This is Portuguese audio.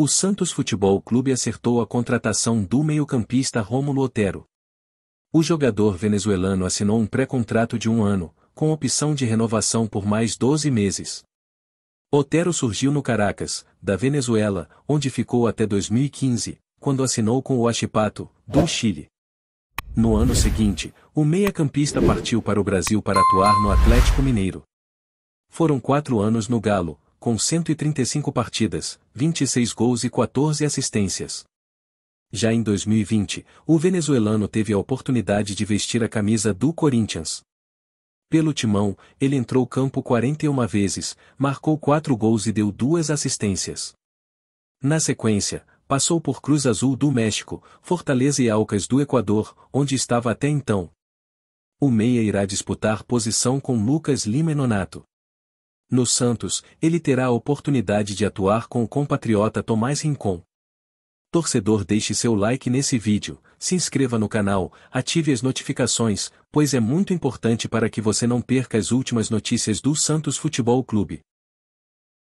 O Santos Futebol Clube acertou a contratação do meio-campista Rômulo Otero. O jogador venezuelano assinou um pré-contrato de um ano, com opção de renovação por mais 12 meses. Otero surgiu no Caracas, da Venezuela, onde ficou até 2015, quando assinou com o Achipato, do Chile. No ano seguinte, o meia-campista partiu para o Brasil para atuar no Atlético Mineiro. Foram quatro anos no Galo, com 135 partidas, 26 gols e 14 assistências. Já em 2020, o venezuelano teve a oportunidade de vestir a camisa do Corinthians. Pelo timão, ele entrou campo 41 vezes, marcou 4 gols e deu duas assistências. Na sequência, passou por Cruz Azul do México, Fortaleza e Alcas do Equador, onde estava até então. O meia irá disputar posição com Lucas Lima e Nonato. No Santos, ele terá a oportunidade de atuar com o compatriota Tomás Rincon. Torcedor deixe seu like nesse vídeo, se inscreva no canal, ative as notificações, pois é muito importante para que você não perca as últimas notícias do Santos Futebol Clube.